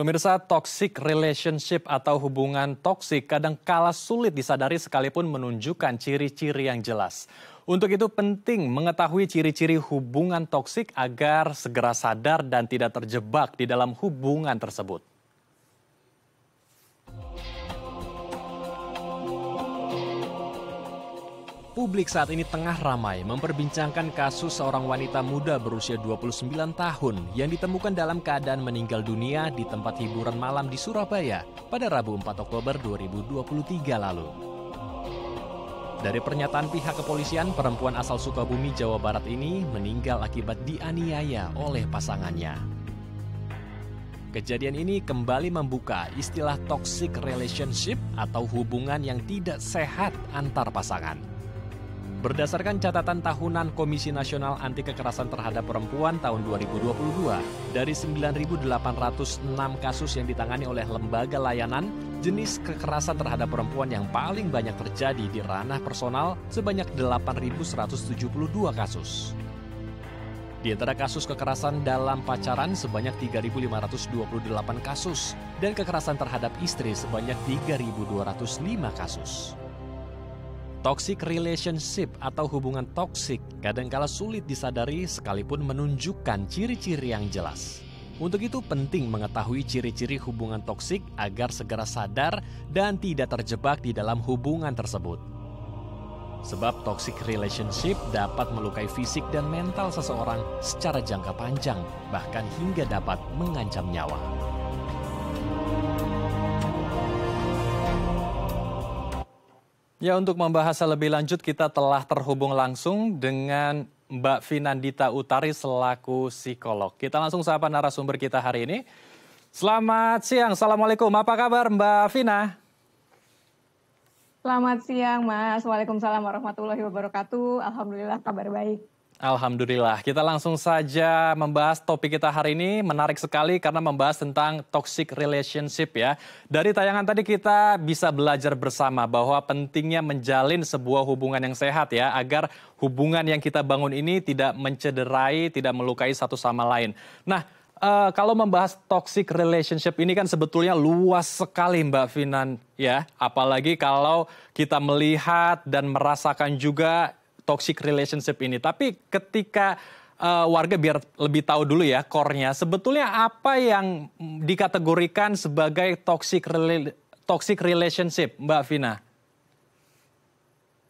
Pemirsa, toxic relationship atau hubungan toksik kadang kala sulit disadari sekalipun menunjukkan ciri-ciri yang jelas. Untuk itu penting mengetahui ciri-ciri hubungan toksik agar segera sadar dan tidak terjebak di dalam hubungan tersebut. Publik saat ini tengah ramai memperbincangkan kasus seorang wanita muda berusia 29 tahun yang ditemukan dalam keadaan meninggal dunia di tempat hiburan malam di Surabaya pada Rabu 4 Oktober 2023 lalu. Dari pernyataan pihak kepolisian, perempuan asal Sukabumi, Jawa Barat ini meninggal akibat dianiaya oleh pasangannya. Kejadian ini kembali membuka istilah toxic relationship atau hubungan yang tidak sehat antar pasangan. Berdasarkan catatan tahunan Komisi Nasional Anti Kekerasan Terhadap Perempuan tahun 2022, dari 9.806 kasus yang ditangani oleh lembaga layanan, jenis kekerasan terhadap perempuan yang paling banyak terjadi di ranah personal sebanyak 8.172 kasus. Di antara kasus kekerasan dalam pacaran sebanyak 3.528 kasus dan kekerasan terhadap istri sebanyak 3.205 kasus. Toxic relationship atau hubungan toksik kadangkala sulit disadari sekalipun menunjukkan ciri-ciri yang jelas. Untuk itu penting mengetahui ciri-ciri hubungan toksik agar segera sadar dan tidak terjebak di dalam hubungan tersebut. Sebab toxic relationship dapat melukai fisik dan mental seseorang secara jangka panjang, bahkan hingga dapat mengancam nyawa. Ya, untuk membahas lebih lanjut kita telah terhubung langsung dengan Mbak Finandita Utari selaku psikolog. Kita langsung sapa narasumber kita hari ini. Selamat siang, Assalamualaikum. Apa kabar Mbak Vina? Selamat siang Mas, Waalaikumsalam warahmatullahi wabarakatuh. Alhamdulillah kabar baik. Alhamdulillah, kita langsung saja membahas topik kita hari ini. Menarik sekali karena membahas tentang toxic relationship ya. Dari tayangan tadi kita bisa belajar bersama bahwa pentingnya menjalin sebuah hubungan yang sehat ya. Agar hubungan yang kita bangun ini tidak mencederai, tidak melukai satu sama lain. Nah, uh, kalau membahas toxic relationship ini kan sebetulnya luas sekali Mbak Finan ya, apalagi kalau kita melihat dan merasakan juga toxic relationship ini. Tapi ketika uh, warga biar lebih tahu dulu ya core-nya, sebetulnya apa yang dikategorikan sebagai toxic rela toxic relationship, Mbak Vina?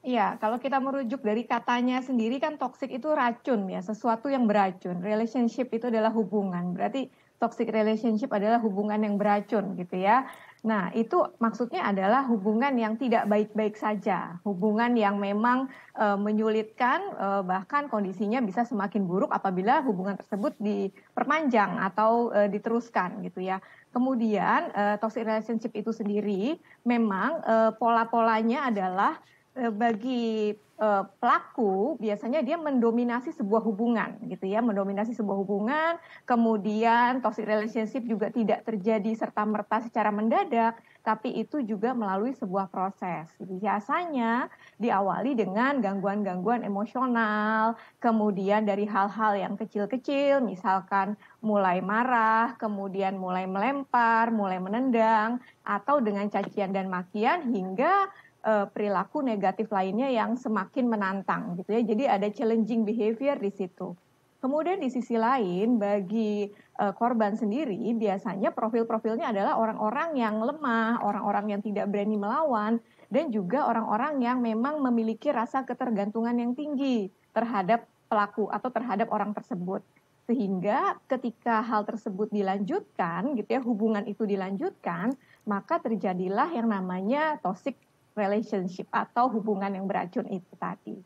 Iya, kalau kita merujuk dari katanya sendiri kan toxic itu racun ya, sesuatu yang beracun. Relationship itu adalah hubungan. Berarti toxic relationship adalah hubungan yang beracun gitu ya. Nah, itu maksudnya adalah hubungan yang tidak baik-baik saja, hubungan yang memang e, menyulitkan, e, bahkan kondisinya bisa semakin buruk apabila hubungan tersebut diperpanjang atau e, diteruskan, gitu ya. Kemudian, e, toxic relationship itu sendiri memang e, pola-polanya adalah e, bagi Eh, pelaku biasanya dia mendominasi sebuah hubungan gitu ya, mendominasi sebuah hubungan, kemudian toxic relationship juga tidak terjadi serta merta secara mendadak, tapi itu juga melalui sebuah proses. biasanya diawali dengan gangguan-gangguan emosional, kemudian dari hal-hal yang kecil-kecil, misalkan mulai marah, kemudian mulai melempar, mulai menendang, atau dengan cacian dan makian hingga uh, perilaku negatif lainnya yang semakin menantang gitu ya. Jadi ada challenging behavior di situ. Kemudian di sisi lain bagi uh, korban sendiri biasanya profil-profilnya adalah orang-orang yang lemah, orang-orang yang tidak berani melawan dan juga orang-orang yang memang memiliki rasa ketergantungan yang tinggi terhadap pelaku atau terhadap orang tersebut. Sehingga ketika hal tersebut dilanjutkan gitu ya, hubungan itu dilanjutkan, maka terjadilah yang namanya toxic relationship atau hubungan yang beracun itu tadi.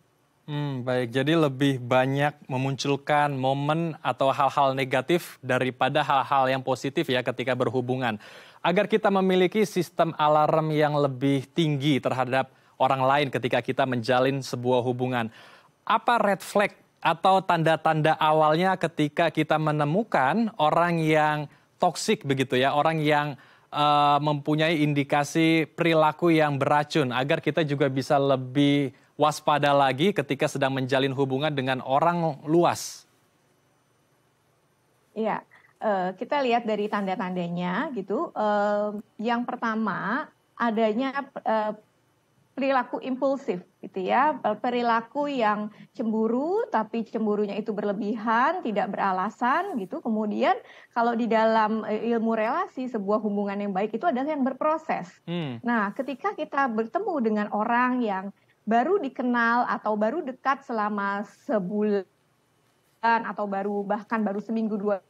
Hmm, baik, jadi lebih banyak memunculkan momen atau hal-hal negatif daripada hal-hal yang positif ya ketika berhubungan. Agar kita memiliki sistem alarm yang lebih tinggi terhadap orang lain ketika kita menjalin sebuah hubungan. Apa red flag atau tanda-tanda awalnya ketika kita menemukan orang yang toksik begitu ya, orang yang uh, mempunyai indikasi perilaku yang beracun agar kita juga bisa lebih waspada lagi ketika sedang menjalin hubungan dengan orang luas? Iya, uh, kita lihat dari tanda-tandanya gitu. Uh, yang pertama adanya uh, perilaku impulsif gitu ya, perilaku yang cemburu tapi cemburunya itu berlebihan, tidak beralasan gitu. Kemudian kalau di dalam eh, ilmu relasi sebuah hubungan yang baik itu adalah yang berproses. Hmm. Nah, ketika kita bertemu dengan orang yang baru dikenal atau baru dekat selama sebulan atau baru bahkan baru seminggu dua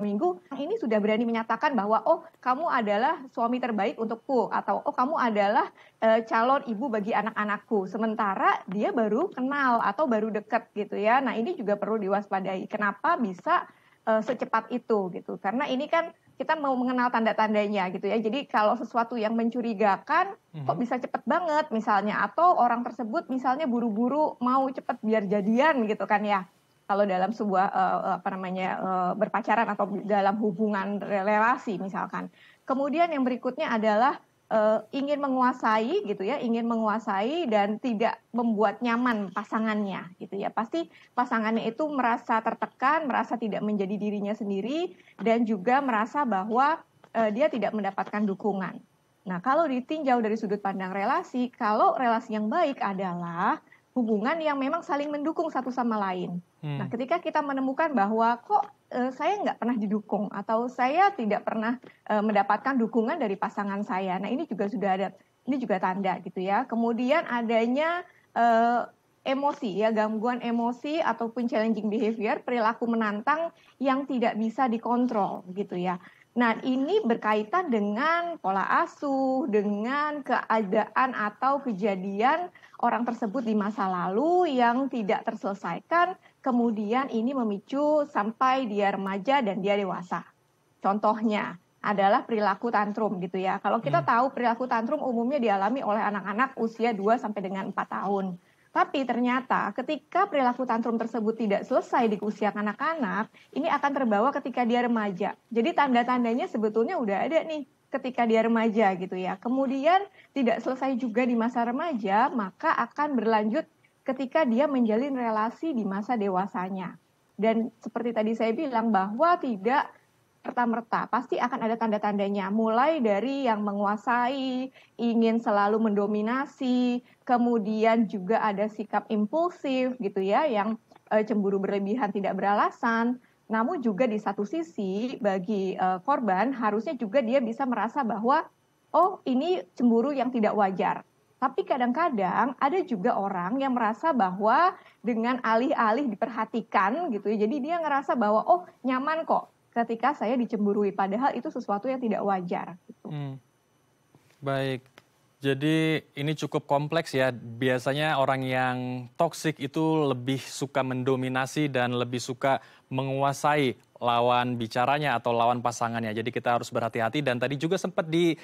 minggu ini sudah berani menyatakan bahwa oh kamu adalah suami terbaik untukku atau oh kamu adalah e, calon ibu bagi anak-anakku sementara dia baru kenal atau baru dekat gitu ya nah ini juga perlu diwaspadai kenapa bisa e, secepat itu gitu karena ini kan kita mau mengenal tanda-tandanya gitu ya jadi kalau sesuatu yang mencurigakan mm-hmm. kok mhm. bisa cepet banget misalnya atau orang tersebut misalnya buru-buru mau cepet biar jadian gitu kan ya kalau dalam sebuah uh, apa namanya uh, berpacaran atau dalam hubungan relasi misalkan. Kemudian yang berikutnya adalah uh, ingin menguasai gitu ya, ingin menguasai dan tidak membuat nyaman pasangannya gitu ya. Pasti pasangannya itu merasa tertekan, merasa tidak menjadi dirinya sendiri dan juga merasa bahwa uh, dia tidak mendapatkan dukungan. Nah, kalau ditinjau dari sudut pandang relasi, kalau relasi yang baik adalah hubungan yang memang saling mendukung satu sama lain. Hmm. Nah, ketika kita menemukan bahwa kok uh, saya nggak pernah didukung atau saya tidak pernah uh, mendapatkan dukungan dari pasangan saya, nah ini juga sudah ada, ini juga tanda gitu ya. Kemudian adanya uh, emosi ya gangguan emosi ataupun challenging behavior perilaku menantang yang tidak bisa dikontrol gitu ya. Nah ini berkaitan dengan pola asuh, dengan keadaan atau kejadian orang tersebut di masa lalu yang tidak terselesaikan, kemudian ini memicu sampai dia remaja dan dia dewasa. Contohnya adalah perilaku tantrum gitu ya. Kalau kita hmm. tahu perilaku tantrum umumnya dialami oleh anak-anak usia 2 sampai dengan 4 tahun. Tapi ternyata ketika perilaku tantrum tersebut tidak selesai di usia anak-anak, ini akan terbawa ketika dia remaja. Jadi tanda-tandanya sebetulnya udah ada nih ketika dia remaja gitu ya. Kemudian tidak selesai juga di masa remaja, maka akan berlanjut ketika dia menjalin relasi di masa dewasanya. Dan seperti tadi saya bilang bahwa tidak serta-merta, pasti akan ada tanda-tandanya. Mulai dari yang menguasai, ingin selalu mendominasi, kemudian juga ada sikap impulsif gitu ya, yang eh, cemburu berlebihan tidak beralasan, namun juga di satu sisi bagi uh, korban harusnya juga dia bisa merasa bahwa oh ini cemburu yang tidak wajar. Tapi kadang-kadang ada juga orang yang merasa bahwa dengan alih-alih diperhatikan gitu ya. Jadi dia ngerasa bahwa oh nyaman kok ketika saya dicemburui padahal itu sesuatu yang tidak wajar gitu. Hmm. Baik. Jadi ini cukup kompleks ya. Biasanya orang yang toksik itu lebih suka mendominasi dan lebih suka menguasai lawan bicaranya atau lawan pasangannya. Jadi kita harus berhati-hati dan tadi juga sempat di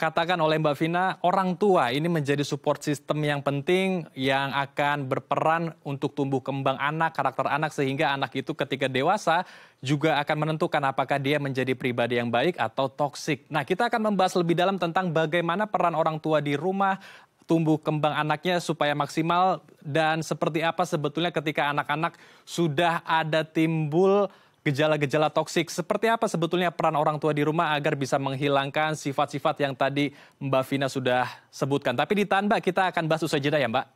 katakan oleh Mbak Vina, orang tua ini menjadi support system yang penting yang akan berperan untuk tumbuh kembang anak, karakter anak sehingga anak itu ketika dewasa juga akan menentukan apakah dia menjadi pribadi yang baik atau toksik. Nah, kita akan membahas lebih dalam tentang bagaimana peran orang tua di rumah tumbuh kembang anaknya supaya maksimal dan seperti apa sebetulnya ketika anak-anak sudah ada timbul gejala-gejala toksik. Seperti apa sebetulnya peran orang tua di rumah agar bisa menghilangkan sifat-sifat yang tadi Mbak Vina sudah sebutkan. Tapi ditambah kita akan bahas usai jeda ya Mbak.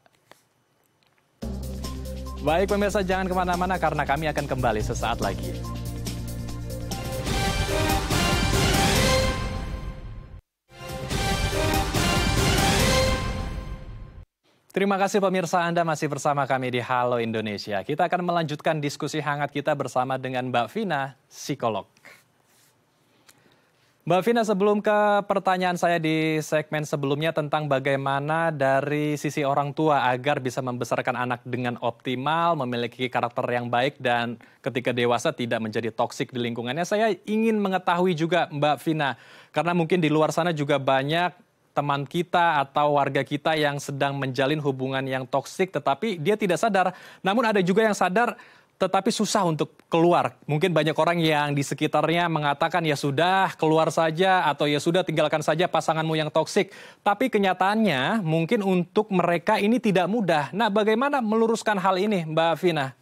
Baik pemirsa, jangan kemana-mana karena kami akan kembali sesaat lagi. Terima kasih pemirsa Anda masih bersama kami di Halo Indonesia. Kita akan melanjutkan diskusi hangat kita bersama dengan Mbak Vina, psikolog. Mbak Vina, sebelum ke pertanyaan saya di segmen sebelumnya tentang bagaimana dari sisi orang tua agar bisa membesarkan anak dengan optimal, memiliki karakter yang baik dan ketika dewasa tidak menjadi toksik di lingkungannya. Saya ingin mengetahui juga Mbak Vina, karena mungkin di luar sana juga banyak teman kita atau warga kita yang sedang menjalin hubungan yang toksik tetapi dia tidak sadar. Namun ada juga yang sadar tetapi susah untuk keluar. Mungkin banyak orang yang di sekitarnya mengatakan ya sudah keluar saja atau ya sudah tinggalkan saja pasanganmu yang toksik. Tapi kenyataannya mungkin untuk mereka ini tidak mudah. Nah, bagaimana meluruskan hal ini, Mbak Vina?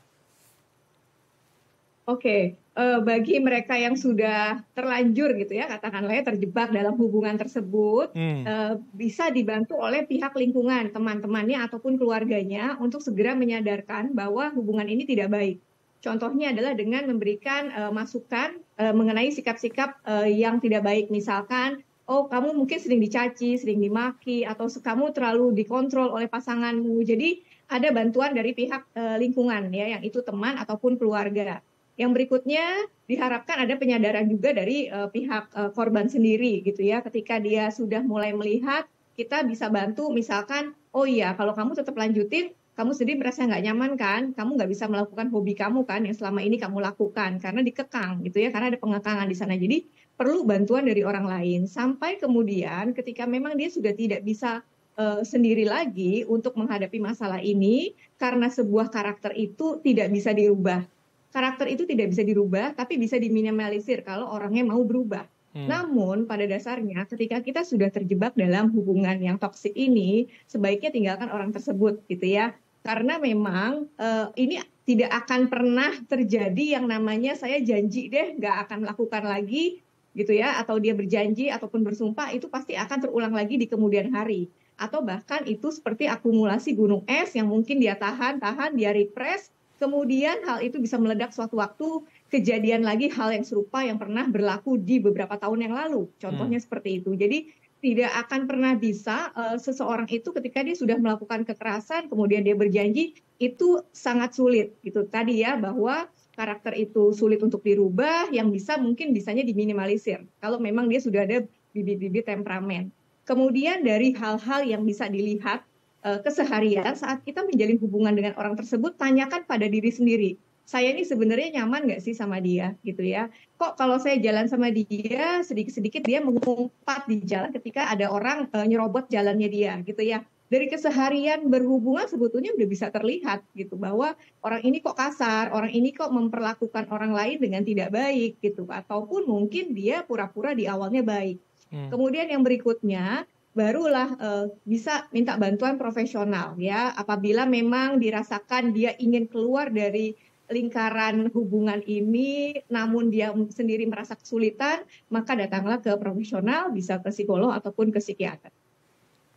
Oke, okay. uh, eh, bagi mereka yang sudah terlanjur gitu ya, katakanlah ya terjebak dalam hubungan tersebut, hmm. uh, bisa dibantu oleh pihak lingkungan, teman-temannya ataupun keluarganya untuk segera menyadarkan bahwa hubungan ini tidak baik. Contohnya adalah dengan memberikan uh, masukan uh, mengenai sikap-sikap uh, yang tidak baik, misalkan, oh kamu mungkin sering dicaci, sering dimaki, atau kamu terlalu dikontrol oleh pasanganmu. Jadi ada bantuan dari pihak uh, lingkungan ya, yang itu teman ataupun keluarga. Yang berikutnya diharapkan ada penyadaran juga dari uh, pihak uh, korban sendiri gitu ya ketika dia sudah mulai melihat kita bisa bantu misalkan oh iya kalau kamu tetap lanjutin kamu sendiri merasa nggak nyaman kan kamu nggak bisa melakukan hobi kamu kan yang selama ini kamu lakukan karena dikekang gitu ya karena ada pengekangan di sana jadi perlu bantuan dari orang lain sampai kemudian ketika memang dia sudah tidak bisa uh, sendiri lagi untuk menghadapi masalah ini karena sebuah karakter itu tidak bisa dirubah karakter itu tidak bisa dirubah, tapi bisa diminimalisir kalau orangnya mau berubah. Hmm. Namun pada dasarnya ketika kita sudah terjebak dalam hubungan yang toksik ini, sebaiknya tinggalkan orang tersebut gitu ya. Karena memang uh, ini tidak akan pernah terjadi yang namanya saya janji deh nggak akan lakukan lagi gitu ya atau dia berjanji ataupun bersumpah itu pasti akan terulang lagi di kemudian hari atau bahkan itu seperti akumulasi gunung es yang mungkin dia tahan tahan dia repress Kemudian hal itu bisa meledak suatu waktu kejadian lagi hal yang serupa yang pernah berlaku di beberapa tahun yang lalu. Contohnya hmm. seperti itu. Jadi tidak akan pernah bisa uh, seseorang itu ketika dia sudah melakukan kekerasan kemudian dia berjanji itu sangat sulit Itu tadi ya bahwa karakter itu sulit untuk dirubah yang bisa mungkin bisanya diminimalisir kalau memang dia sudah ada bibit-bibit temperamen. Kemudian dari hal-hal yang bisa dilihat Eh, keseharian saat kita menjalin hubungan dengan orang tersebut tanyakan pada diri sendiri saya ini sebenarnya nyaman nggak sih sama dia gitu ya kok kalau saya jalan sama dia sedikit-sedikit dia mengumpat di jalan ketika ada orang uh, nyerobot jalannya dia gitu ya dari keseharian berhubungan sebetulnya udah bisa terlihat gitu bahwa orang ini kok kasar orang ini kok memperlakukan orang lain dengan tidak baik gitu ataupun mungkin dia pura-pura di awalnya baik hmm. kemudian yang berikutnya barulah uh, bisa minta bantuan profesional ya apabila memang dirasakan dia ingin keluar dari lingkaran hubungan ini namun dia sendiri merasa kesulitan maka datanglah ke profesional bisa ke psikolog ataupun ke psikiater.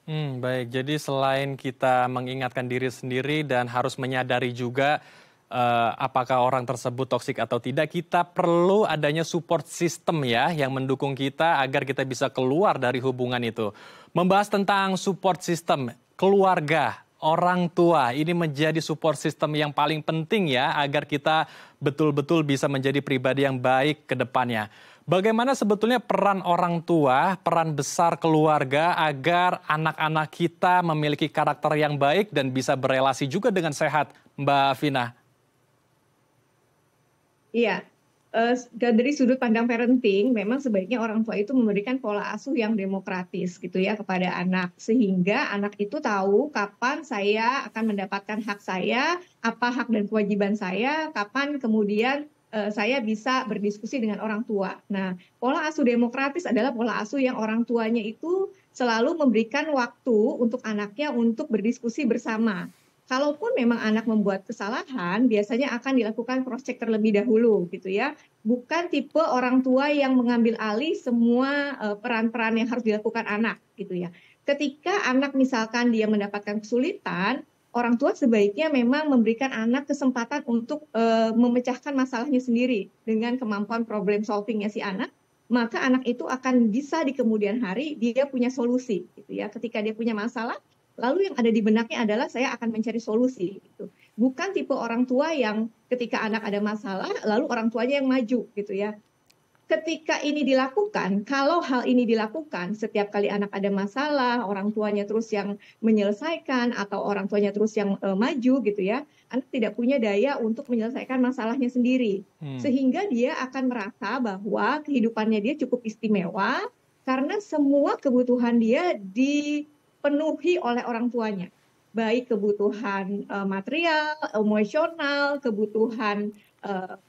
Hmm, baik, jadi selain kita mengingatkan diri sendiri dan harus menyadari juga uh, apakah orang tersebut toksik atau tidak, kita perlu adanya support system ya yang mendukung kita agar kita bisa keluar dari hubungan itu. Membahas tentang support system keluarga, orang tua, ini menjadi support system yang paling penting ya agar kita betul-betul bisa menjadi pribadi yang baik ke depannya. Bagaimana sebetulnya peran orang tua, peran besar keluarga agar anak-anak kita memiliki karakter yang baik dan bisa berelasi juga dengan sehat, Mbak Vina? Iya, uh, dari sudut pandang parenting, memang sebaiknya orang tua itu memberikan pola asuh yang demokratis gitu ya kepada anak, sehingga anak itu tahu kapan saya akan mendapatkan hak saya, apa hak dan kewajiban saya, kapan kemudian uh, saya bisa berdiskusi dengan orang tua. Nah, pola asuh demokratis adalah pola asuh yang orang tuanya itu selalu memberikan waktu untuk anaknya untuk berdiskusi bersama Kalaupun memang anak membuat kesalahan, biasanya akan dilakukan cross check terlebih dahulu gitu ya. Bukan tipe orang tua yang mengambil alih semua eh, peran-peran yang harus dilakukan anak gitu ya. Ketika anak misalkan dia mendapatkan kesulitan, orang tua sebaiknya memang memberikan anak kesempatan untuk uh, memecahkan masalahnya sendiri dengan kemampuan problem solvingnya si anak maka anak itu akan bisa di kemudian hari dia punya solusi gitu ya ketika dia punya masalah lalu yang ada di benaknya adalah saya akan mencari solusi gitu. Bukan tipe orang tua yang ketika anak ada masalah lalu orang tuanya yang maju gitu ya. Ketika ini dilakukan, kalau hal ini dilakukan setiap kali anak ada masalah, orang tuanya terus yang menyelesaikan atau orang tuanya terus yang e, maju gitu ya, anak tidak punya daya untuk menyelesaikan masalahnya sendiri. Hmm. Sehingga dia akan merasa bahwa kehidupannya dia cukup istimewa karena semua kebutuhan dia di dipenuhi oleh orang tuanya baik kebutuhan uh, material, emosional, kebutuhan uh,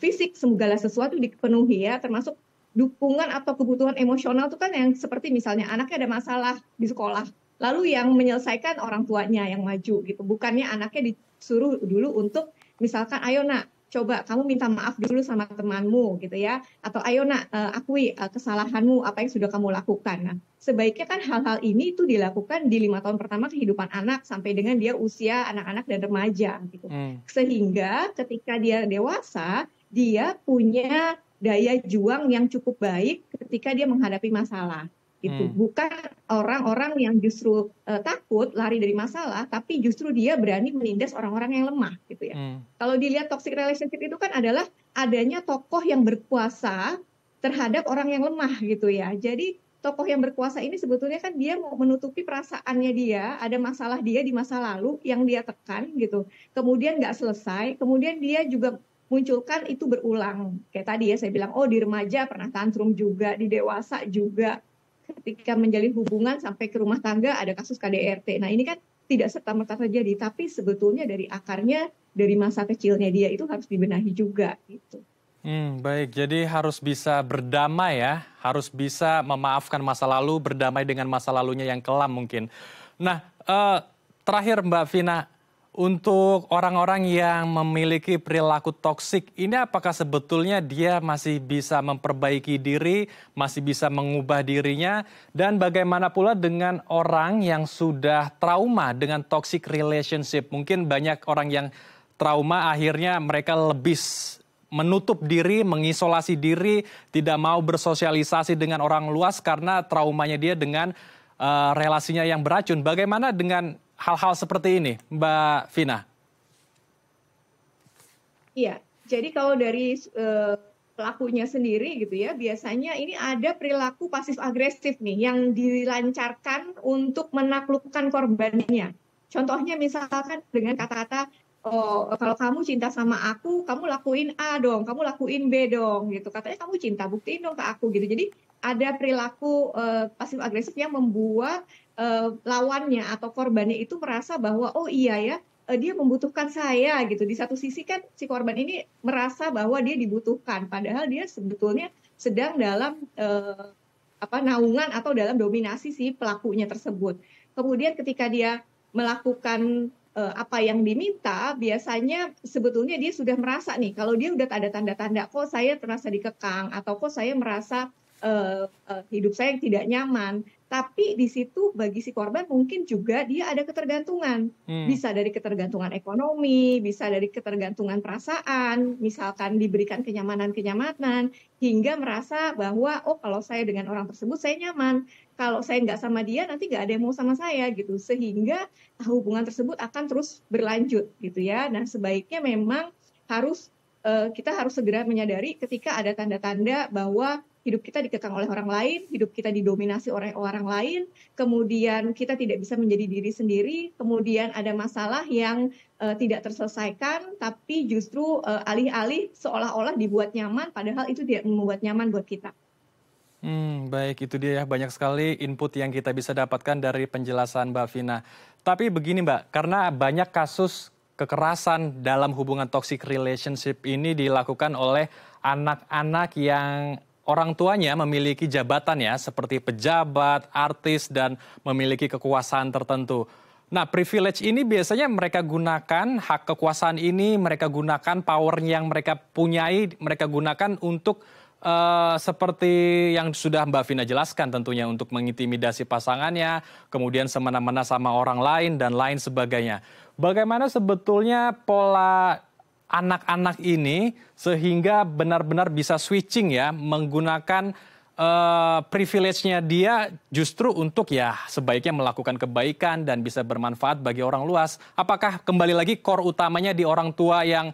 fisik segala sesuatu dipenuhi ya termasuk dukungan atau kebutuhan emosional itu kan yang seperti misalnya anaknya ada masalah di sekolah lalu yang menyelesaikan orang tuanya yang maju gitu bukannya anaknya disuruh dulu untuk misalkan ayo nak coba kamu minta maaf dulu sama temanmu gitu ya atau ayo nak uh, akui uh, kesalahanmu apa yang sudah kamu lakukan nah sebaiknya kan hal-hal ini itu dilakukan di lima tahun pertama kehidupan anak sampai dengan dia usia anak-anak dan remaja gitu hmm. sehingga ketika dia dewasa dia punya daya juang yang cukup baik ketika dia menghadapi masalah gitu hmm. bukan orang-orang yang justru uh, takut lari dari masalah tapi justru dia berani menindas orang-orang yang lemah gitu ya hmm. kalau dilihat toxic relationship itu kan adalah adanya tokoh yang berkuasa terhadap orang yang lemah gitu ya jadi tokoh yang berkuasa ini sebetulnya kan dia mau menutupi perasaannya dia, ada masalah dia di masa lalu yang dia tekan gitu. Kemudian nggak selesai, kemudian dia juga munculkan itu berulang. Kayak tadi ya saya bilang, oh di remaja pernah tantrum juga, di dewasa juga, ketika menjalin hubungan sampai ke rumah tangga ada kasus KDRT. Nah ini kan tidak serta merta terjadi, tapi sebetulnya dari akarnya dari masa kecilnya dia itu harus dibenahi juga gitu. Hmm, baik, jadi harus bisa berdamai ya, harus bisa memaafkan masa lalu, berdamai dengan masa lalunya yang kelam mungkin. Nah, uh, terakhir Mbak Vina, untuk orang-orang yang memiliki perilaku toksik, ini apakah sebetulnya dia masih bisa memperbaiki diri, masih bisa mengubah dirinya, dan bagaimana pula dengan orang yang sudah trauma dengan toxic relationship? Mungkin banyak orang yang trauma akhirnya mereka lebih menutup diri, mengisolasi diri, tidak mau bersosialisasi dengan orang luas karena traumanya dia dengan uh, relasinya yang beracun. Bagaimana dengan hal-hal seperti ini, Mbak Vina? Iya, jadi kalau dari uh, pelakunya sendiri gitu ya, biasanya ini ada perilaku pasif agresif nih yang dilancarkan untuk menaklukkan korbannya. Contohnya misalkan dengan kata-kata oh kalau kamu cinta sama aku kamu lakuin A dong kamu lakuin B dong gitu katanya kamu cinta buktiin dong ke aku gitu jadi ada perilaku uh, eh, pasif agresif yang membuat uh, lawannya atau korbannya itu merasa bahwa oh iya ya eh, dia membutuhkan saya gitu. Di satu sisi kan si korban ini merasa bahwa dia dibutuhkan padahal dia sebetulnya sedang dalam uh, apa naungan atau dalam dominasi si pelakunya tersebut. Kemudian ketika dia melakukan uh, apa yang diminta, biasanya sebetulnya dia sudah merasa nih kalau dia udah ada tanda-tanda kok saya merasa dikekang atau kok saya merasa uh, uh, hidup saya yang tidak nyaman. Tapi di situ bagi si korban mungkin juga dia ada ketergantungan. Hmm. Bisa dari ketergantungan ekonomi, bisa dari ketergantungan perasaan, misalkan diberikan kenyamanan-kenyamanan, hingga merasa bahwa oh kalau saya dengan orang tersebut saya nyaman, kalau saya nggak sama dia nanti nggak ada yang mau sama saya gitu. Sehingga ah, hubungan tersebut akan terus berlanjut gitu ya. Nah sebaiknya memang harus eh, kita harus segera menyadari ketika ada tanda-tanda bahwa hidup kita dikekang oleh orang lain, hidup kita didominasi oleh orang lain, kemudian kita tidak bisa menjadi diri sendiri, kemudian ada masalah yang uh, tidak terselesaikan, tapi justru alih eh, alih-alih seolah-olah dibuat nyaman, padahal itu tidak membuat nyaman buat kita. Hmm, baik, itu dia ya banyak sekali input yang kita bisa dapatkan dari penjelasan Mbak Vina. Tapi begini Mbak, karena banyak kasus kekerasan dalam hubungan toxic relationship ini dilakukan oleh anak-anak yang orang tuanya memiliki jabatan ya seperti pejabat, artis dan memiliki kekuasaan tertentu. Nah, privilege ini biasanya mereka gunakan hak kekuasaan ini, mereka gunakan power yang mereka punyai, mereka gunakan untuk uh, seperti yang sudah Mbak Vina jelaskan tentunya untuk mengintimidasi pasangannya, kemudian semena-mena sama orang lain dan lain sebagainya. Bagaimana sebetulnya pola anak-anak ini sehingga benar-benar bisa switching ya menggunakan uh, privilege-nya dia justru untuk ya sebaiknya melakukan kebaikan dan bisa bermanfaat bagi orang luas. Apakah kembali lagi core utamanya di orang tua yang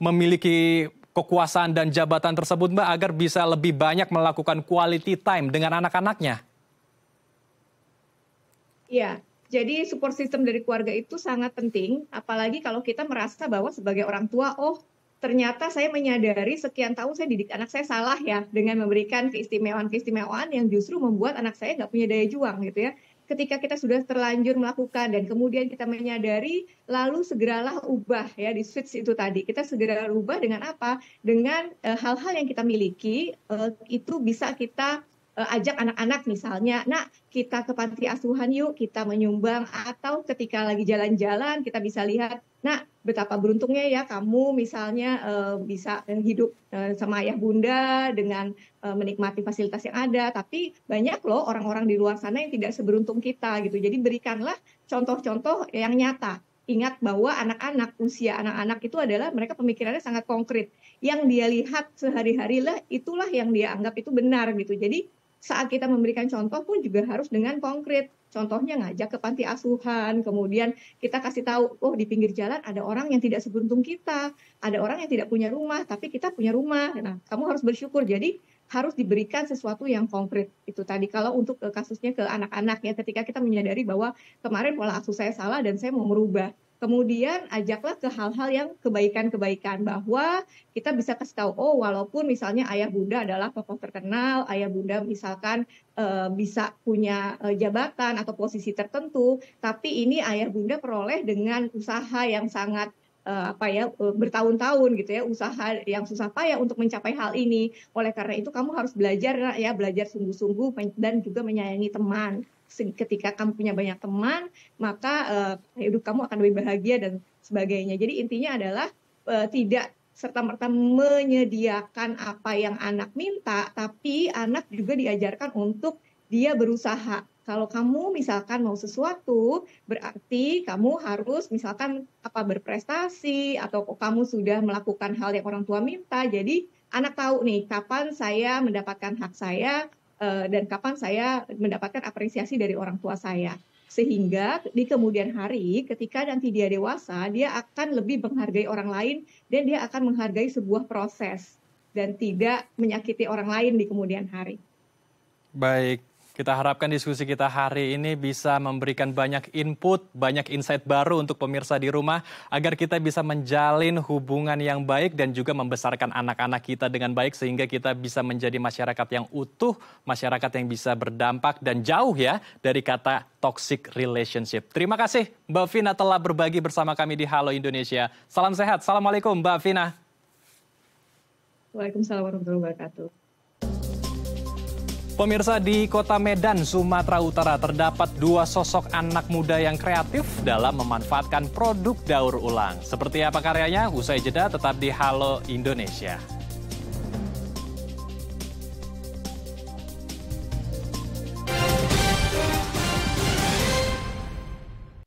memiliki kekuasaan dan jabatan tersebut Mbak agar bisa lebih banyak melakukan quality time dengan anak-anaknya? Iya. Jadi support system dari keluarga itu sangat penting, apalagi kalau kita merasa bahwa sebagai orang tua, oh ternyata saya menyadari sekian tahun saya didik anak saya salah ya dengan memberikan keistimewaan-keistimewaan yang justru membuat anak saya nggak punya daya juang gitu ya. Ketika kita sudah terlanjur melakukan dan kemudian kita menyadari, lalu segeralah ubah ya di switch itu tadi. Kita segera ubah dengan apa? Dengan eh, hal-hal uh, yang kita miliki uh, itu bisa kita Eh, ajak anak-anak misalnya, nak kita ke panti asuhan yuk, kita menyumbang atau ketika lagi jalan-jalan kita bisa lihat, nak betapa beruntungnya ya kamu misalnya eh, bisa hidup eh, sama ayah bunda dengan menikmati fasilitas yang ada, tapi banyak loh orang-orang di luar sana yang tidak seberuntung kita gitu. Jadi berikanlah contoh-contoh yang nyata. Ingat bahwa anak-anak usia anak-anak itu adalah mereka pemikirannya sangat konkret. Yang dia lihat sehari-hari lah itulah yang dia anggap itu benar gitu. Jadi saat kita memberikan contoh pun juga harus dengan konkret. Contohnya ngajak ke panti asuhan, kemudian kita kasih tahu, oh di pinggir jalan ada orang yang tidak seberuntung kita, ada orang yang tidak punya rumah, tapi kita punya rumah. Nah, kamu harus bersyukur. Jadi harus diberikan sesuatu yang konkret itu tadi kalau untuk e, kasusnya ke anak-anak ya ketika kita menyadari bahwa kemarin pola asuh saya salah dan saya mau merubah Kemudian ajaklah ke hal-hal yang kebaikan-kebaikan bahwa kita bisa kasih tahu oh walaupun misalnya ayah bunda adalah tokoh terkenal, ayah bunda misalkan e, bisa punya e, jabatan atau posisi tertentu, tapi ini ayah bunda peroleh dengan usaha yang sangat e, apa ya e, bertahun-tahun gitu ya usaha yang susah payah untuk mencapai hal ini. Oleh karena itu kamu harus belajar ya belajar sungguh-sungguh dan juga menyayangi teman ketika kamu punya banyak teman maka uh, hidup kamu akan lebih bahagia dan sebagainya jadi intinya adalah uh, tidak serta merta menyediakan apa yang anak minta tapi anak juga diajarkan untuk dia berusaha kalau kamu misalkan mau sesuatu, berarti kamu harus misalkan apa berprestasi atau kamu sudah melakukan hal yang orang tua minta. Jadi anak tahu nih kapan saya mendapatkan hak saya, Eh, dan kapan saya mendapatkan apresiasi dari orang tua saya sehingga di kemudian hari ketika nanti dia dewasa dia akan lebih menghargai orang lain dan dia akan menghargai sebuah proses dan tidak menyakiti orang lain di kemudian hari. Baik, kita harapkan diskusi kita hari ini bisa memberikan banyak input, banyak insight baru untuk pemirsa di rumah agar kita bisa menjalin hubungan yang baik dan juga membesarkan anak-anak kita dengan baik sehingga kita bisa menjadi masyarakat yang utuh, masyarakat yang bisa berdampak dan jauh ya dari kata toxic relationship. Terima kasih Mbak Vina telah berbagi bersama kami di Halo Indonesia. Salam sehat. Assalamualaikum Mbak Vina. Waalaikumsalam warahmatullahi wabarakatuh. Pemirsa di kota Medan, Sumatera Utara terdapat dua sosok anak muda yang kreatif dalam memanfaatkan produk daur ulang. Seperti apa karyanya? Usai jeda tetap di Halo Indonesia.